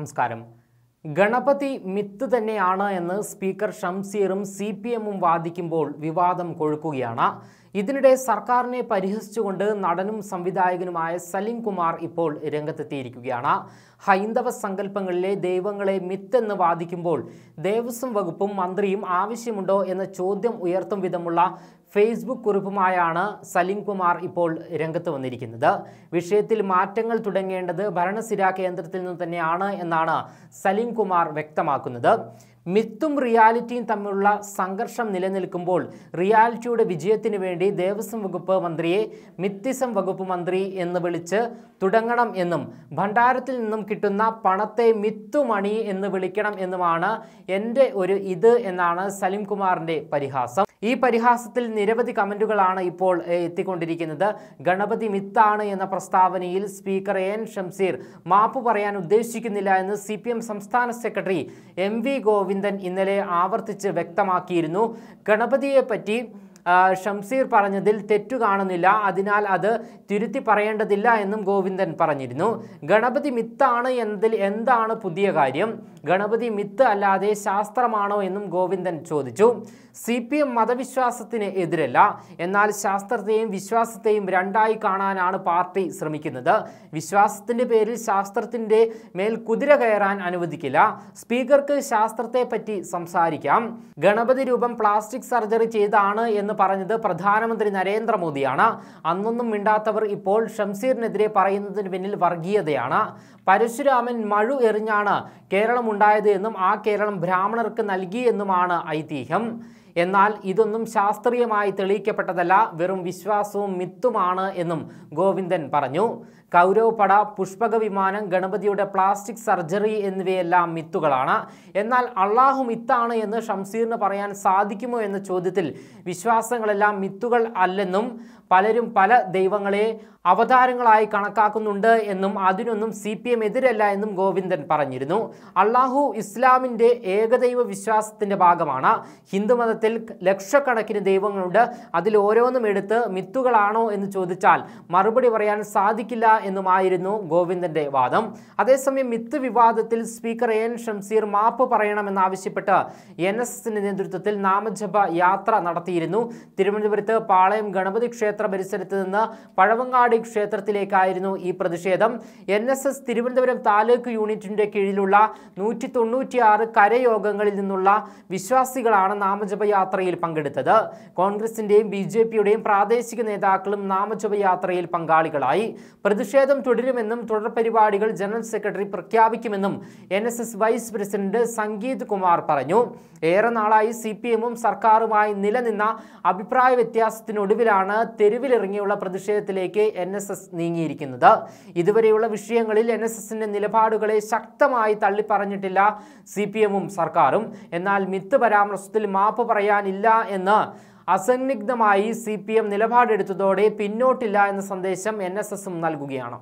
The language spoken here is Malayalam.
നമസ്കാരം ഗണപതി മിത്ത് തന്നെയാണ് എന്ന് സ്പീക്കർ ഷംസീറും സി പി എമ്മും വാദിക്കുമ്പോൾ വിവാദം കൊഴുക്കുകയാണ് ഇതിനിടെ സർക്കാരിനെ പരിഹസിച്ചുകൊണ്ട് നടനും സംവിധായകനുമായ സലിം കുമാർ ഇപ്പോൾ രംഗത്തെത്തിയിരിക്കുകയാണ് ഹൈന്ദവ സങ്കല്പങ്ങളിലെ ദൈവങ്ങളെ മിത്തെന്ന് വാദിക്കുമ്പോൾ ദേവസ്വം വകുപ്പും മന്ത്രിയും ആവശ്യമുണ്ടോ എന്ന ചോദ്യം ഉയർത്തും വിധമുള്ള ഫേസ്ബുക്ക് കുറിപ്പുമായാണ് സലിം കുമാർ ഇപ്പോൾ രംഗത്ത് വന്നിരിക്കുന്നത് വിഷയത്തിൽ മാറ്റങ്ങൾ തുടങ്ങേണ്ടത് ഭരണസിരാ കേന്ദ്രത്തിൽ നിന്ന് തന്നെയാണ് എന്നാണ് സലിം കുമാർ വ്യക്തമാക്കുന്നത് മിത്തും റിയാലിറ്റിയും തമ്മിലുള്ള സംഘർഷം നിലനിൽക്കുമ്പോൾ റിയാലിറ്റിയുടെ വിജയത്തിന് വേണ്ടി ദേവസ്വം വകുപ്പ് മന്ത്രിയെ മിത്തിസം വകുപ്പ് മന്ത്രി എന്ന് വിളിച്ച് തുടങ്ങണം എന്നും ഭണ്ഡാരത്തിൽ നിന്നും കിട്ടുന്ന പണത്തെ മിത്തുമണി എന്ന് വിളിക്കണം എന്നുമാണ് എൻ്റെ ഒരു ഇത് എന്നാണ് സലിം കുമാറിൻ്റെ പരിഹാസം ഈ പരിഹാസത്തിൽ നിരവധി കമൻറ്റുകളാണ് ഇപ്പോൾ എത്തിക്കൊണ്ടിരിക്കുന്നത് ഗണപതി മിത്താണ് എന്ന പ്രസ്താവനയിൽ സ്പീക്കർ എൻ ഷംസീർ മാപ്പ് പറയാൻ ഉദ്ദേശിക്കുന്നില്ല എന്ന് സി സംസ്ഥാന secretary M V Govind Aravindan ഇന്നലെ ആവർത്തിച്ച് വ്യക്തമാക്കിയിരുന്നു ഗണപതിയെപ്പറ്റി ഷംസീർ പറഞ്ഞതിൽ തെറ്റു കാണുന്നില്ല അതിനാൽ അത് തിരുത്തി പറയേണ്ടതില്ല എന്നും ഗോവിന്ദൻ പറഞ്ഞിരുന്നു ഗണപതി മിത്താണ് എന്നതിൽ എന്താണ് പുതിയ കാര്യം ഗണപതി മിത്ത് അല്ലാതെ ശാസ്ത്രമാണോ എന്നും ഗോവിന്ദൻ ചോദിച്ചു സി പി എം മതവിശ്വാസത്തിന് എതിരല്ല എന്നാൽ ശാസ്ത്രത്തെയും വിശ്വാസത്തെയും രണ്ടായി കാണാനാണ് പാർട്ടി ശ്രമിക്കുന്നത് വിശ്വാസത്തിൻ്റെ പേരിൽ ശാസ്ത്രത്തിൻ്റെ മേൽ കുതിര കയറാൻ അനുവദിക്കില്ല സ്പീക്കർക്ക് ശാസ്ത്രത്തെ പറ്റി സംസാരിക്കാം ഗണപതി രൂപം പ്ലാസ്റ്റിക് സർജറി ചെയ്താണ് എന്ന് പറഞ്ഞത് പ്രധാനമന്ത്രി നരേന്ദ്രമോദിയാണ് അന്നൊന്നും മിണ്ടാത്തവർ ഇപ്പോൾ ഷംസീറിനെതിരെ പറയുന്നതിന് പിന്നിൽ വർഗീയതയാണ് പരശുരാമൻ മഴു എറിഞ്ഞാണ് കേരളം ഉണ്ടായത് എന്നും ആ കേരളം ബ്രാഹ്മണർക്ക് നൽകിയെന്നുമാണ് ഐതിഹ്യം എന്നാൽ ഇതൊന്നും ശാസ്ത്രീയമായി തെളിയിക്കപ്പെട്ടതല്ല വെറും വിശ്വാസവും മിത്തുമാണ് എന്നും ഗോവിന്ദൻ പറഞ്ഞു പട പുഷ്പക വിമാനം ഗണപതിയുടെ പ്ലാസ്റ്റിക് സർജറി എന്നിവയെല്ലാം മിത്തുകളാണ് എന്നാൽ അള്ളാഹു മിത്താണ് എന്ന് ഷംസീറിന് പറയാൻ സാധിക്കുമോ എന്ന ചോദ്യത്തിൽ വിശ്വാസങ്ങളെല്ലാം മിത്തുകൾ അല്ലെന്നും പലരും പല ദൈവങ്ങളെ അവതാരങ്ങളായി കണക്കാക്കുന്നുണ്ട് എന്നും അതിനൊന്നും സി പി എം എതിരല്ല എന്നും ഗോവിന്ദൻ പറഞ്ഞിരുന്നു അള്ളാഹു ഇസ്ലാമിൻ്റെ ഏകദൈവ വിശ്വാസത്തിൻ്റെ ഭാഗമാണ് ഹിന്ദുമതത്തിൽ ലക്ഷക്കണക്കിന് ദൈവങ്ങളുണ്ട് അതിൽ ഓരോന്നും എടുത്ത് മിത്തുകളാണോ എന്ന് ചോദിച്ചാൽ മറുപടി പറയാൻ സാധിക്കില്ല എന്നുമായിരുന്നു ഗോവിന്ദന്റെ വാദം അതേസമയം മിത്ത് വിവാദത്തിൽ സ്പീക്കർ എൻ ഷംസീർ മാപ്പ് പറയണമെന്നാവശ്യപ്പെട്ട് എൻ എസ് എസിന്റെ നേതൃത്വത്തിൽ നാമജപ യാത്ര നടത്തിയിരുന്നു തിരുവനന്തപുരത്ത് പാളയം ഗണപതി ക്ഷേത്ര പരിസരത്ത് നിന്ന് പഴവങ്ങാടി ക്ഷേത്രത്തിലേക്കായിരുന്നു ഈ പ്രതിഷേധം N S S Thiruvananthapuram taluk യൂണിറ്റിന്റെ കീഴിലുള്ള നൂറ്റി തൊണ്ണൂറ്റിയാറ് കരയോഗങ്ങളിൽ നിന്നുള്ള വിശ്വാസികളാണ് നാമജപ യാത്രയിൽ പങ്കെടുത്തത് കോൺഗ്രസിന്റെയും ബി ജെ പിയുടെയും പ്രാദേശിക നേതാക്കളും നാമജപ യാത്രയിൽ പങ്കാളികളായി പ്രതിഷേധ പ്രതിഷേധം തുടരുമെന്നും തുടർ പരിപാടികൾ ജനറൽ സെക്രട്ടറി പ്രഖ്യാപിക്കുമെന്നും N S S vice president Sangeeth Kumar പറഞ്ഞു ഏറെ നാളായി സി പി എമ്മും സർക്കാരുമായി നിലനിന്ന അഭിപ്രായ വ്യത്യാസത്തിനൊടുവിലാണ് തെരുവിലിറങ്ങിയുള്ള പ്രതിഷേധത്തിലേക്ക് എൻ എസ് എസ് നീങ്ങിയിരിക്കുന്നത് ഇതുവരെയുള്ള വിഷയങ്ങളിൽ എൻ എസ് എസിന്റെ നിലപാടുകളെ ശക്തമായി തള്ളിപ്പറഞ്ഞിട്ടില്ല സി പി എമ്മും സർക്കാരും എന്നാൽ മിത്ത് പരാമർശത്തിൽ മാപ്പ് പറയാനില്ല എന്ന് അസന്നിഗ്ധമായി സി പി എം നിലപാടെടുത്തതോടെ പിന്നോട്ടില്ല എന്ന സന്ദേശം എൻ എസ് എസും നൽകുകയാണ്